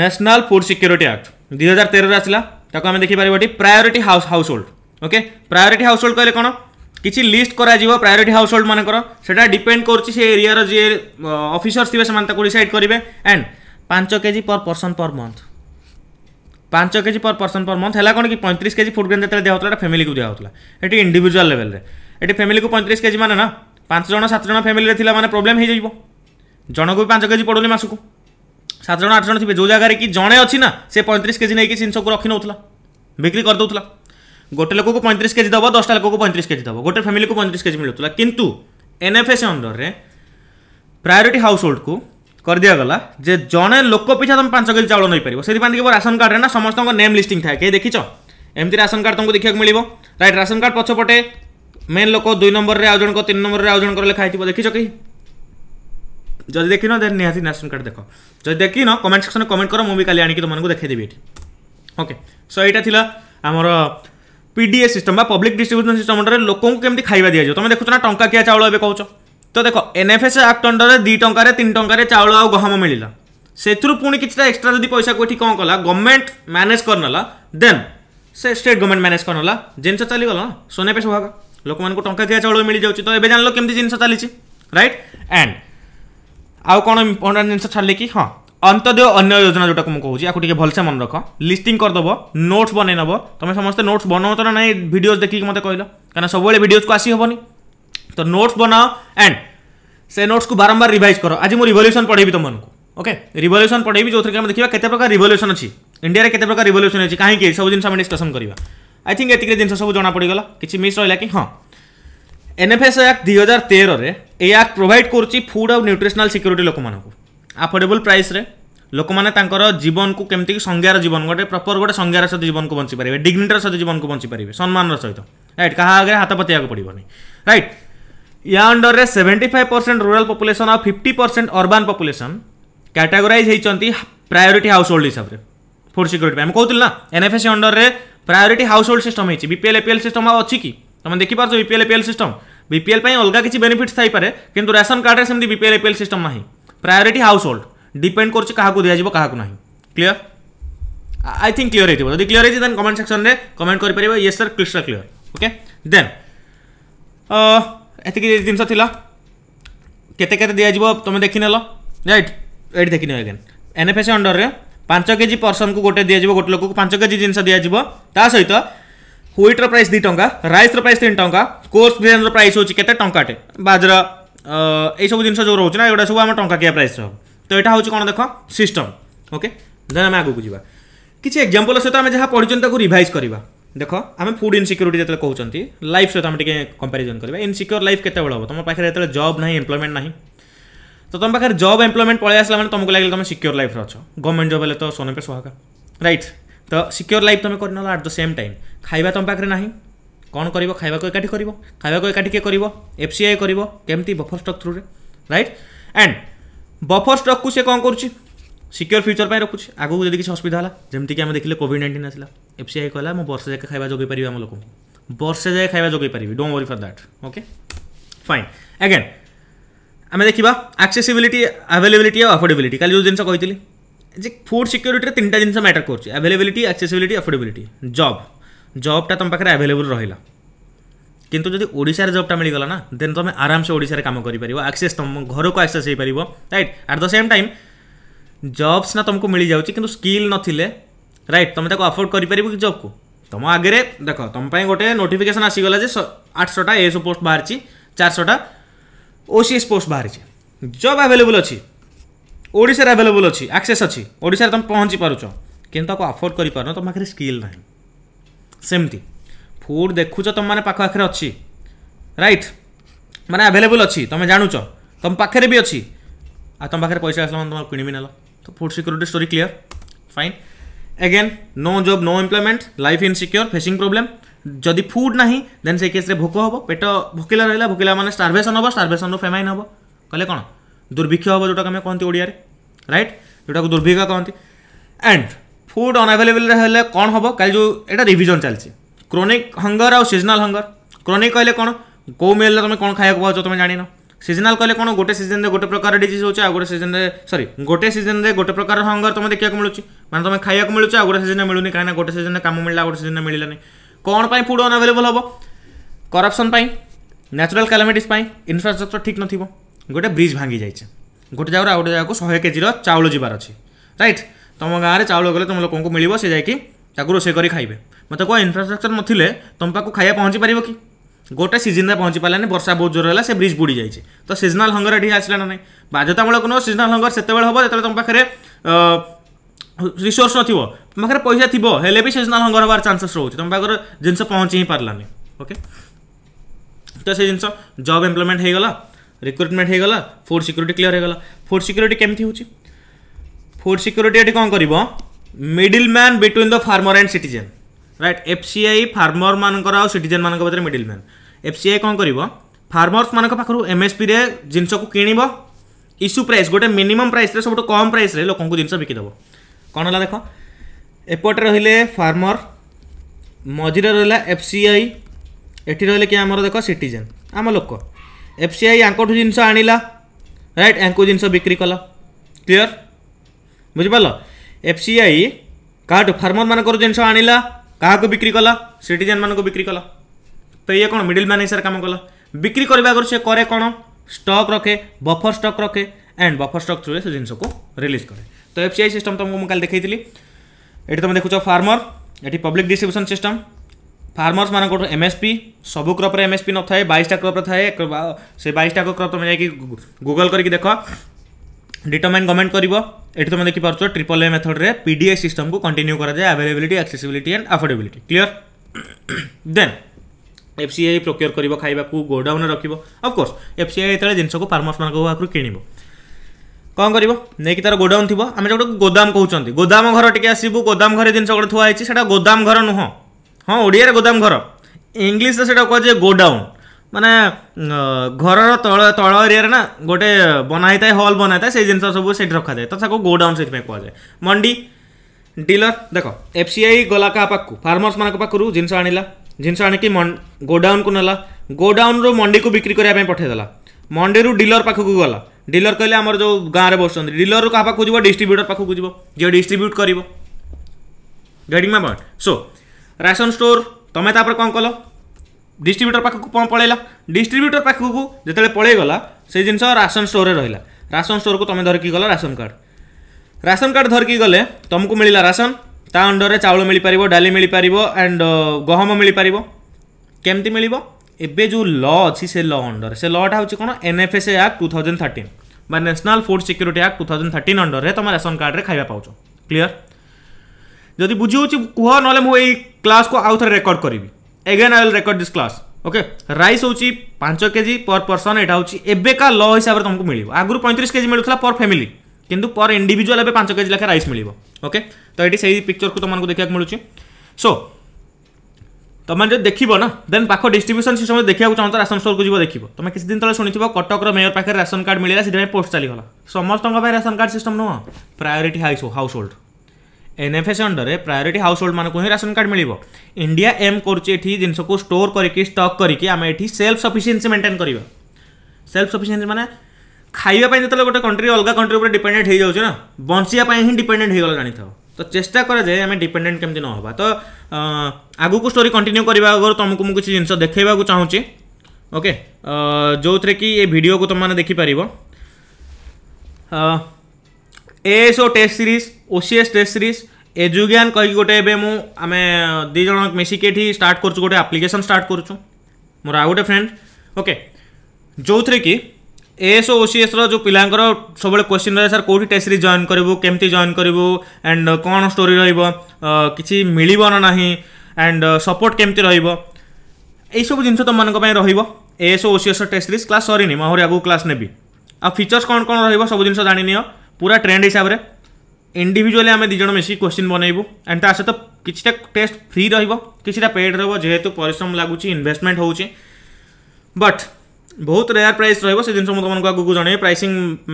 [SPEAKER 1] नेशनल फुड सिक्यूरीटी आक्ट दुई हजार तेरह आसला देखिपर priority household okay priority household କହିଲେ କ'ଣ କିଛି ଲିଷ୍ଟ କରାଯିବ ପ୍ରାୟୋରିଟି ହାଉସ୍ ହୋଲ୍ଡ ମାନଙ୍କର ସେଇଟା ଡିପେଣ୍ଡ କରୁଛି ସେ ଏରିଆର ଯିଏ ଅଫିସର୍ସ ଥିବେ ସେମାନେ ତାକୁ ଡିସାଇଡ଼ କରିବେ ଆଣ୍ଡ ପାଞ୍ଚ KG per person per month ପାଞ୍ଚ KG per person per month ହେଲା କ'ଣ କି ପଇଁତିରିଶ କେଜି ଫୁଡ଼ ଗ୍ରେନ୍ ଯେତେବେଳେ ଦିଆହେଉଥିଲା ଏଇଟା ଫ୍ୟାମିଲିକୁ ଦିଆହେଉଥିଲା ଏଠି ଇଣ୍ଡିଭିଜୁଆଲ୍ ଲେଭେଲରେ ଏଠି ଫ୍ୟାମିଲିକୁ ପଇଁତିରିଶ କେଜି ମାନେ ନା ପାଞ୍ଚ ଜଣ ସାତ ଜଣ ଫ୍ୟାମିଲିରେ ଥିଲା ମାନେ ପ୍ରୋବ୍ଲେମ୍ ହେଇଯିବ ଜଣକୁ ବି ପାଞ୍ଚ କେଜି ପଡ଼ୁନି ମାସକୁ ସାତ ଜଣ ଆଠ ଜଣ ଥିବେ ଯେଉଁ ଜାଗାରେ କି ଜଣେ ଅଛି ନା ସେ ପଇଁତିରିଶ କେଜି ନେଇକି ଜିନିଷକୁ ରଖି ନେଉଥିଲା ବିକ୍ରି କରିଦେଉଥିଲା গোটে লোককে পঁয়ত্রিশ কেজি দেব দশটা লোককে পঁয়ত্রিশ কেজি দেব গোটে ফ্যামিলিকে পঁয়ত্রিশ কেজি মিলুলা কিন্তু এনএফএস অন্ডরে প্রায়োরিটি হাউস হোল্ডকু କରିଦିଆଗଲା ଯେ ଜଣେ ଲୋକ ପିଛା ତୁମେ ପାଞ୍ଚ କେଜି ଚାଉଳ ନେଇପାରିବ ସେଥିପାଇଁ ଟିକେ ରାସନ କାର୍ଡ଼ରେ ନା ସମସ୍ତଙ୍କ ନେମ୍ ଲିଷ୍ଟିଂ ଥାଏ କେହି ଦେଖିଛ ଏମିତି ରାସନ କାର୍ଡ଼ ତୁମକୁ ଦେଖିବାକୁ ମିଳିବ ରାଇଟ୍ ରାସନ କାର୍ଡ଼ ପଛପଟେ ମେନ୍ ଲୋକ ଦୁଇ ନମ୍ବରରେ ଆଉ ଜଣଙ୍କ ତିନି ନମ୍ବରରେ ଆଉ ଜଣଙ୍କର ଲେଖା ହେଇଥିବ ଦେଖିଛ କେହି ଯଦି ଦେଖିନ ଦେନ୍ ନିହାତି ରାସନ କାର୍ଡ଼ ଦେଖ ଯଦି ଦେଖିନ କମେଣ୍ଟ ସେକ୍ସନରେ କମେଣ୍ଟ କର ମୁଁ ବି କାଲି ଆଣିକି ତୁମମାନଙ୍କୁ ଦେଖେଇଦେବି ଏଠି ଓକେ ସୋ ଏଇଟା ଥିଲା ଆମର ପିଡିଏ ସିଷ୍ଟମ୍ ବା ପବ୍ଲିକ୍ ଡିଷ୍ଟ୍ରିବ୍ୟୁସନ୍ ସିଷ୍ଟମ୍ ଅଣ୍ଡରରେ ଲୋକଙ୍କୁ କେମିତି ଖାଇବା ଦିଆଯିବ ତମେ ଦେଖୁଛ ନା ଟଙ୍କାକିଆ ଚାଉଳ ଏବେ କହୁଛ ତ ଦେଖ ଏନ୍ଏଫ୍ଏସ୍ ଆକ୍ଟ ଅଣ୍ଡରରେ ଦୁଇ ଟଙ୍କାରେ ତିନି ଟଙ୍କାରେ ଚାଉଳ ଆଉ ଗହମ ମିଳିଲା ସେଥିରୁ ପୁଣି କିଛିଟା ଏକ୍ସଟ୍ରା ଯଦି ପଇସାକୁ ଏଠି କ'ଣ କଲା ଗଭର୍ଣ୍ଣମେଣ୍ଟ ମ୍ୟାନେଜ୍ କରିନେଲା ଦେନ୍ ସେ ଷ୍ଟେଟ୍ ଗଭର୍ଣ୍ଣମେଣ୍ଟ ମ୍ୟାନେଜ୍ କରିନେଲା ଜିନିଷ ଚାଲିଗଲା ନା ସୋନେ ପେଶ ଭାଗ ଲୋକମାନଙ୍କୁ ଟଙ୍କାକିଆ ଚାଉଳ ମିଳିଯାଉଛି ତ ଏବେ ଜାଣିଲ କେମିତି ଜିନିଷ ଚାଲିଛି ରାଇଟ୍ ଆଣ୍ଡ ଆଉ କ'ଣ ଇମ୍ପୋର୍ଟାଣ୍ଟ ଜିନିଷ ଛାଡ଼ିଲେ କି ହଁ अंतोदय अन्न योजना जोटा मुझे कहूँ आपको भलसे मन रख लिस्टिंग करदेव नोट्स बन नब तुम समस्ते नोट्स बनाओ ना नहीं भिडियोज देखिए मत कह क्या सब भिडियोज को आसी हेनी तो नोट्स बनाओ एंड से नोट्स को बारंबार रिभाइज कर आज मुझे रिभल्यूसन पढ़ेबी तुमको ओके रिभल्यूसन पढ़ेबी जो थे देखा केते प्रकार रिभल्यूसन अच्छी इंडिया केते प्रकार रिभल्यूसन अच्छी कहीं सब जिन डिस्कसन करवा आई थिंक ये जिन सब जना पड़गला किसी मिस रहा कि हाँ एन एफ एस एक्ट दुई हजार तेरह ये आक्ट प्रोभाइड कर फुड आउ न्यूट्रिशनाल सिक्यूरीटी लोक मूँ ଆଫୋର୍ଡେବୁଲ୍ ପ୍ରାଇସ୍ରେ ଲୋକମାନେ ତାଙ୍କର ଜୀବନକୁ କେମିତିକି ସଂଜ୍ଞାର ଜୀବନ ଗୋଟେ ପ୍ରପର୍ ଗୋଟେ ସଂଜ୍ଞାର ସହିତ ଜୀବନକୁ ବଞ୍ଚିପାରିବେ ଡିଗ୍ନିଟିର ସହିତ ଜୀବନକୁ ବଞ୍ଚିପାରିବେ ସମ୍ମାନର ସହିତ ରାଇଟ୍ କାହା ଆଗରେ ହାତ ପତେଇବାକୁ ପଡ଼ିବନି ରାଇଟ୍ ୟା ଅଣ୍ଡରରେ seventy five percent rural population ଆଉ fifty percent urban population categorise ହୋଇଛନ୍ତି ପ୍ରାୟୋରିଟି ହାଉସ୍ ହୋଲ୍ଡ ହିସାବରେ ଫୁଡ୍ ସିକ୍ୟୁରିଟି ପାଇଁ ମୁଁ କହୁଥିଲି ନା ଏନ୍ଏଫ୍ଏସି ଅଣ୍ଡରରେ ପ୍ରାୟୋରିଟି ହାଉସ୍ ହୋଲ୍ଡ ସିଷ୍ଟମ୍ ହେଇଛି ବିପିଏଲ୍ ଏପିଏଲ୍ ସିଷ୍ଟମ୍ ଆଉ ଅଛି କି ତୁମେ ଦେଖିପାରୁଛ ବିପିଏଲ୍ ଏପିଏଲ୍ ସିଷ୍ଟମ୍ ବିପିଏଲ୍ ପାଇଁ ଅଲଗା କିଛି ବେନିଫିଟ୍ସ ଥାଇପାରେ କିନ୍ତୁ ରାସନ୍ କାର୍ଡ଼ରେ ସେମିତି ବିପିଏଲ୍ ଏପିଏଲ୍ ସିଷ୍ଟମ୍ ନାହିଁ प्रायोरीट हाउस होल्ड डिपेंड कर दिज्व क्या क्लीयर आई थिंक क्लीयर होती क्लीयर होती है देन कमेंट सेक्शन में कमेंट कर पारे ये सर क्लीस क्लीयर ओके देन एति जिनस दिज्व तुम्हें देखने लाइट ये देखने again N F S under में पांच के जी पर्सन को गोटे दिज्व गोटे लोक पांच के जी जिन दिज्वता सहित ह्विट्र प्राइस दी टाँग रईस रईस तीन टाँग कोर्स ग्रेन रईस होती है बाजरा सब जिन जो रोचे ना युवा सब आम टाकिया प्राइस रहा तो यहाँ हूँ कौन देख सिम ओके देन आम आगे जावा किसी एक्जामपल सहित आम जहाँ पढ़ी रिभाइज करवा देख आम फुड इनसिक्यूरी जितने कहते लाइफ सहित आम कंपेरिजन करवा इनसिक्योर लाइफ के तुम पाखे जो जब ना एम्प्लयमेंट ना तो तुम पाखे जब एम्प्लयमेंट पलि आसा मैंने तुमक लगे तुम सिक्योर लाइफ अच्छ गवर्नमेंट जब हेल्ले तो सोने पर सुहागा रईट तो सिक्योर लाइफ तुम्हें करना एट द सेम टाइम खाया तुम पाखे ना କ'ଣ କରିବ ଖାଇବାକୁ ଏକାଠି କରିବ ଖାଇବାକୁ ଏକାଠି କିଏ କରିବ ଏଫ୍ ସି ଆଇ କରିବ କେମିତି ବଫର ଷ୍ଟକ୍ ଥ୍ରୁରେ ରାଇଟ୍ ଆଣ୍ଡ ବଫର ଷ୍ଟକ୍କୁ ସେ କ'ଣ କରୁଛି ସିକ୍ୟୋର ଫ୍ୟୁଚର୍ ପାଇଁ ରଖୁଛି ଆଗକୁ ଯଦି କିଛି ଅସୁବିଧା ହେଲା ଯେମିତିକି ଆମେ ଦେଖିଲେ କୋଭିଡ଼ ନାଇଣ୍ଟିନ୍ ଆସିଲା ଏଫ୍ ସି ଆଇ କହିଲା ମୁଁ ବର୍ଷେ ଯାକେ ଖାଇବା ଯୋଗାଇ ପାରିବି ଆମ ଲୋକଙ୍କୁ ବର୍ଷେ ଯାଏ ଖାଇବା ଯୋଗାଇ ପାରିବି don't worry for that okay fine again ଆମେ ଦେଖିବା ଆକ୍ସେସିବିଲିଟି ଆଭେଲେବିଲିଟି ଆଉ ଆଫୋର୍ଡେବିଲିଟି କାଲି ଯେଉଁ ଜିନିଷ କହିଥିଲି ଯେ ଫୁଡ଼ ସିକ୍ୟୁରିଟିରେ ତିନିଟା ଜିନିଷ ମ୍ୟାଟର କରୁଛି ଆଭେଲେବିଲିଟି ଆକ୍ସେସିବିଲିଟି ଆଫୋର୍ଡେବିଲିଟି ଜବ୍ जब्टा तुम पाखे आभेलेबुल रहा कितु जब ओडार जब्टा मिलगला ना दे तुम आराम से ओडार काम कर आक्से तुम घर को access right at the same time jobs ना तुमको मिल जाऊँच कि स्किल नाइट तुम तक अफोर्ड कर जब को तुम आगे देख तुम्हें गोटे नोटिफिकेसन आसगला जो आठशटा एस पोस्ट बाहर चार शटा ओसीएस पोस्ट बाहर जब आभेलेबुल अच्छी ओडार आभेलेबुल अच्छी आक्से अच्छी ओडार तुम पहुँची पार्छ कि अफोर्ड कर स्किल ना ସେମିତି ଫୁଡ଼୍ ଦେଖୁଛ ତୁମମାନେ ପାଖ ଆଖରେ ଅଛି ରାଇଟ୍ ମାନେ ଆଭେଲେବୁଲ୍ ଅଛି ତୁମେ ଜାଣୁଛ ତୁମ ପାଖରେ ବି ଅଛି ଆଉ ତୁମ ପାଖରେ ପଇସା ଆସିଲା ମାନେ ତୁମେ କିଣିବି ନେଲ ତ food security story clear fine again no job no employment life insecure facing problem ଯଦି ଫୁଡ୍ ନାହିଁ ଦେନ୍ ସେ କେସ୍ରେ ଭୋକ ହେବ ପେଟ ଭୋକିଲା ରହିଲା ଭୋକିଲା ମାନେ ଷ୍ଟାର୍ଭେସନ୍ ହେବ ଷ୍ଟାର୍ଭେସନ୍ରୁ ଫେମାଇନ୍ ହେବ କହିଲେ କ'ଣ ଦୁର୍ଭିକ୍ଷ ହେବ ଯେଉଁଟାକୁ ଆମେ କହନ୍ତି ଓଡ଼ିଆରେ ରାଇଟ୍ ଯେଉଁଟାକୁ ଦୁର୍ଭିକ୍ଷ କହନ୍ତି ଆଣ୍ଡ ফুড ଅନଆଭେଲେବଲ୍ ହେଲେ କ'ଣ ହେବ କାଲି ଯେଉଁ ଏଇଟା ରିଭିଜନ୍ ଚାଲିଛି କ୍ରୋନିକ୍ ହଙ୍ଗର ଆଉ ସିଜନାଲ୍ ହଙ୍ଗର କ୍ରୋନିକ୍ କହିଲେ କ'ଣ କେଉଁ ମିଲ୍ରେ ତୁମେ କ'ଣ ଖାଇବାକୁ ପାଉଛ ତୁମେ ଜାଣିନ ସିଜନାଲ୍ କହିଲେ କ'ଣ ଗୋଟେ ସିଜନ୍ରେ ଗୋଟେ ପ୍ରକାର ଡିଜିଜ୍ ହେଉଛି ଆଉ ଗୋଟେ ସିଜନ୍ରେ ସରି ଗୋଟେ ସିଜନ୍ରେ ଗୋଟେ ପ୍ରକାର ହଙ୍ଗର ତୁମେ ଦେଖିବାକୁ ମିଳୁଛି ମାନେ ତୁମେ ଖାଇବାକୁ ମିଳୁଛି ଆଉ ଗୋଟେ ସିଜନ୍ରେ ମିଳୁନି କାହିଁକିନା ଗୋଟେ ସିଜନ୍ରେ କାମ ମିଳିଲା ଗୋଟେ ସିଜନ୍ରେ ମିଳିଲାନି କ'ଣ ପାଇଁ ଫୁଡ୍ ଅନଆଭେଲେବଲ୍ ହେବ କରପ୍ସନ୍ ପାଇଁ ନ୍ୟାଚୁରାଲ୍ କାଲାମିଟିସ୍ ପାଇଁ ଇନଫ୍ରାଷ୍ଟ୍ରକ୍ଚର୍ ଠିକ୍ ନଥିବ ଗୋଟେ ବ୍ରିଜ୍ ଭାଙ୍ଗି ଯାଇଛି ଗୋଟେ ଜାଗାରୁ ଆଉ ଗୋଟେ ଜାଗାକୁ ଶହେ କେଜିର ଚାଉଳ ଯିବାର ଅଛି ରାଇଟ୍ तुम गाँव में चाउल गले तुम लोग को मिले से जाकि रोसे कर खाइबे मत कह इनफ्रास्ट्रक्चर ना तुम पाक खाया पहुँची पार कि गोटे सीजन में पहुंची पारे बर्षा बहुत जोर है से ब्रिज बुड़ जाए तो सीजनाल हंगर ये आसाना ना नहीं बाध्यतामूलक नुह सीजनाल हंगर से हम जो तुम पाखे रिसोर्स नथ तुम पाखे पैसा थी हेले भी सीजनाल हंगर हो चानसेस रोच तुम पाखर जिनस पहुँची ही पार्लानी ओके तो से जिन जब एम्प्लयमेंट होगा रिक्रुटमेंट होगा फुड सिक्यूरीटी क्लीयर हो होगा फुड सिक्यूरीटी केमती होती ফুড সিকুরিটি এটি কম করব middleman between the farmer and citizen right FCI farmer মানকর আউ সিটিজেন মানক ভিতরে মিডিল ম্যান এফসিআই কম করব ফার্মর্স মানক পাখু এমএসপি রে জিনিসকু কিণব ইস্যু প্রাইস গোটে মিনিমম প্রাইসরে সবুঠু কম প্রাইসরে লোকଙ୍କୁ জিনিস বিকিদেব কণ হল দেখ এপটে রহলে ফার্মর মঝিরে রহলা এফসিআই এটি রহলে কি আমার দেখ সিটিজেন আমার লোক এফসিআই আঙ্কঠু জিনিস আনিলা রাইট আঙ্কু জিনিস বিক্রি কল ক্লিয়ার ବୁଝିପାରିଲ ଏଫ୍ ସି ଆଇ କାହାଠୁ ଫାର୍ମରମାନଙ୍କର ଜିନିଷ ଆଣିଲା କାହାକୁ ବିକ୍ରି କଲା ସିଟିଜେନ୍ମାନଙ୍କୁ ବିକ୍ରି କଲା ତ ଇଏ କ'ଣ ମିଡ଼ିଲ୍ ମ୍ୟାନ୍ ହିସାବରେ କାମ କଲା ବିକ୍ରି କରିବା ଆଗରୁ ସେ କରେ କ'ଣ ଷ୍ଟକ୍ ରଖେ ବଫର ଷ୍ଟକ୍ ରଖେ ଆଣ୍ଡ ବଫର ଷ୍ଟକ୍ ଥ୍ରୁରେ ସେ ଜିନିଷକୁ ରିଲିଜ୍ କରେ ତ ଏଫ୍ ସି ଆଇ ସିଷ୍ଟମ୍ ତୁମକୁ ମୁଁ କାଲି ଦେଖାଇଥିଲି ଏଠି ତୁମେ ଦେଖୁଛ ଫାର୍ମର ଏଠି ପବ୍ଲିକ୍ ଡିଷ୍ଟ୍ରିବ୍ୟୁସନ୍ ସିଷ୍ଟମ୍ फार्मर्स मान एम एस पी सब क्रप्रे एम एस पी न थाए बैसटा क्रप्रे थाए से बैसटा क्रप तुम जा गूगल करके देख डिटरमाइन गवर्नमेंट कर ଏଠି ତୁମେ ଦେଖିପାରୁଛ ଟ୍ରିପଲ୍ ଏ ମେଥଡ଼ରେ ପି ଡି ଏ ସିଷ୍ଟମକୁ କଣ୍ଟିନ୍ୟୁ କରାଯାଏ availability accessibility and affordability clear then F C I procure କରିବ ଖାଇବାକୁ ଗୋଡାଉନରେ ରଖିବ ଅଫକୋର୍ସ ଏଫ୍ ସି ଆଇ ଯେତେବେଳେ ଜିନିଷକୁ ଫାର୍ମର୍ସମାନଙ୍କ ପାଖରୁ କିଣିବ କ'ଣ କରିବ ନେଇକି ତା'ର ଗୋଡାଉନ୍ ଥିବ ଆମେ ଯେଉଁଟାକୁ ଗୋଦାମ କହୁଛନ୍ତି ଗୋଦାମ ଘର ଟିକେ ଆସିବୁ ଗୋଦାମ ଘରେ ଜିନିଷ ଗୋଟେ ଥୁଆ ହେଇଛି ସେଇଟା ଗୋଦାମ ଘର ନୁହଁ ହଁ ଓଡ଼ିଆରେ ଗୋଦାମ ଘର ଇଂଲିଶରେ ସେଇଟା କୁହାଯାଏ ଗୋଡାଉନ୍ ମାନେ ଘରର ତଳ ତଳ ଏରିଆରେ ନା ଗୋଟେ ବନା ହେଇଥାଏ ହଲ୍ ବନା ହେଇଥାଏ ସେଇ ଜିନିଷ ସବୁ ସେଇଠି ରଖାଯାଏ ତ ତାକୁ ଗୋଡାଉନ୍ ସେଥିପାଇଁ କୁହାଯାଏ ମଣ୍ଡି ଡିଲର ଦେଖ ଏଫ୍ ସି ଆଇ ଗଲା କାହା ପାଖକୁ ଫାର୍ମର୍ସମାନଙ୍କ ପାଖରୁ ଜିନିଷ ଆଣିଲା ଜିନିଷ ଆଣିକି ଗୋଡାଉନକୁ ନେଲା ଗୋଡାଉନରୁ ମଣ୍ଡିକୁ ବିକ୍ରି କରିବା ପାଇଁ ପଠାଇଦେଲା ମଣ୍ଡିରୁ ଡିଲର ପାଖକୁ ଗଲା ଡିଲର କହିଲେ ଆମର ଯେଉଁ ଗାଁରେ ବସୁଛନ୍ତି ଡିଲରରୁ କାହା ପାଖକୁ ଯିବ ଡିଷ୍ଟ୍ରିବ୍ୟୁଟର ପାଖକୁ ଯିବ ଯିଏ ଡିଷ୍ଟ୍ରିବ୍ୟୁଟ୍ କରିବ getting my point so ration store ତୁମେ ତାପରେ କ'ଣ କଲ ডিস্ট্রিব্যুটর পাখকু କ'ଣ ପଳେଇଲା ଡିଷ୍ଟ୍ରିବ୍ୟୁଟର ପାଖକୁ ଯେତେବେଳେ ପଳେଇଗଲା ସେଇ ଜିନିଷ ରାସନ ଷ୍ଟୋରରେ ରହିଲା ରାସନ ଷ୍ଟୋରକୁ ତୁମେ ଧରିକି ଗଲ ରାସନ କାର୍ଡ଼ ରାସନ କାର୍ଡ଼ ଧରିକି ଗଲେ ତୁମକୁ ମିଳିଲା ରାସନ ତା ଅଣ୍ଡରରେ ଚାଉଳ ମିଳିପାରିବ ଡାଲି ମିଳିପାରିବ ଆଣ୍ଡ ଗହମ ମିଳିପାରିବ କେମିତି ମିଳିବ ଏବେ ଯେଉଁ ଲ ଅଛି ସେ ଲ ଅଣ୍ଡରରେ ସେ ଲଟା ହେଉଛି କ'ଣ NFSA act two thousand thirteen ବା national food security act two thousand thirteen ଅଣ୍ଡରରେ ତୁମେ ରାସନ କାର୍ଡ଼ରେ ଖାଇବା ପାଉଛ କ୍ଲିଅର ଯଦି ବୁଝି ହେଉଛି କୁହ ନହେଲେ ମୁଁ ଏଇ କ୍ଲାସ୍କୁ ଆଉ ଥରେ ରେକର୍ଡ଼ କରିବି again I will record this class okay रईस हूँ पांच जी पर पर्सन यहाँ हूँ एबका ल हिसाब से तुमको मिल आगुरी पैंतीस जी मिलूला पर फैमिली किंतु पर इंडिविजुआल एवं पांच जी लेखा रईस मिल ओके तो ये सही पिक्चर को तुमको देखा मिलूँ सो तुम जो देख ना देन पाख डिस्ट्रब्यूशन सिस्टम देखा चाहता राशन स्टोर को जी देख तुम किसी दिन तेज शुणी कटक मेयर पाखे राशन कार्ड मिलेगा से पोस्ट चलीगला समस्त राशन कार्ड सिस्टम नुह प्रायोरीट हाउस होल्ड ଏନ୍ଏଫ୍ଏସ୍ ଅଣ୍ଡରରେ ପ୍ରାୟୋରିଟି ହାଉସ୍ ହୋଲ୍ଡମାନଙ୍କୁ ହିଁ ରାସନ କାର୍ଡ଼ ମିଳିବ ଇଣ୍ଡିଆ ଏମ୍ କରୁଛି ଏଠି ଜିନିଷକୁ ଷ୍ଟୋର୍ କରିକି ଷ୍ଟକ୍ କରିକି ଆମେ ଏଠି ସେଲ୍ଫ ସଫିସିଏନ୍ସି ମେଣ୍ଟେନ୍ କରିବା ସେଲ୍ଫ ସଫିସିଏନ୍ସି ମାନେ ଖାଇବା ପାଇଁ ଯେତେବେଳେ ଗୋଟେ କଣ୍ଟ୍ରି ଅଲଗା କଣ୍ଟ୍ରି ଉପରେ ଡିପେଣ୍ଡେଣ୍ଟ ହେଇଯାଉଛି ନା ବଞ୍ଚିବା ପାଇଁ ହିଁ ଡିପେଣ୍ଡେଣ୍ଟ ହେଇଗଲା ଜାଣିଥାଉ ତ ଚେଷ୍ଟା କରାଯାଏ ଆମେ ଡିପେଣ୍ଡେଣ୍ଟ କେମିତି ନ ହେବା ତ ଆଗକୁ ଷ୍ଟୋରି କଣ୍ଟିନ୍ୟୁ କରିବା ଆଗରୁ ତୁମକୁ ମୁଁ କିଛି ଜିନିଷ ଦେଖାଇବାକୁ ଚାହୁଁଛି ଓକେ ଯେଉଁଥିରେ କି ଏ ଭିଡ଼ିଓକୁ ତୁମମାନେ ଦେଖିପାରିବ ASO test series OCS test series एजुगियान कही गोटे ए आम दीज मिसिकी स्टार्ट कर गोटे आप्लिकेसन स्टार्ट करुँ मोर आ गए फ्रेंड ओके जो थे कि एएसओ ओसीएस रो पिलांकर सब क्वेश्चन रहे सर कौटी टेस्ट सीरीज जॉन करू केमती जॉइन करू एंड कौन स्टोरी रही मिल ना एंड सपोर्ट केमती रसबू जिन तुम मैं रएसओ ओसीएस टेस्ट सीरीज क्लास सरी महरी आगे क्लास नेबी आ फिचर्स कौन कौन रहा सब जिन जानी पूरा ट्रेंड हिसाब से इंडिजुआल आम दिज मिस क्वेश्चन बनइबू एंड ता सहित किसी टेस्ट फ्री रिछटा पेड रेहेतु पिश्रम लगुच इनभेस्टमेंट हो बट बहुत रेयर प्राइस रोज से जिनस मुझे आगे जन प्राइसी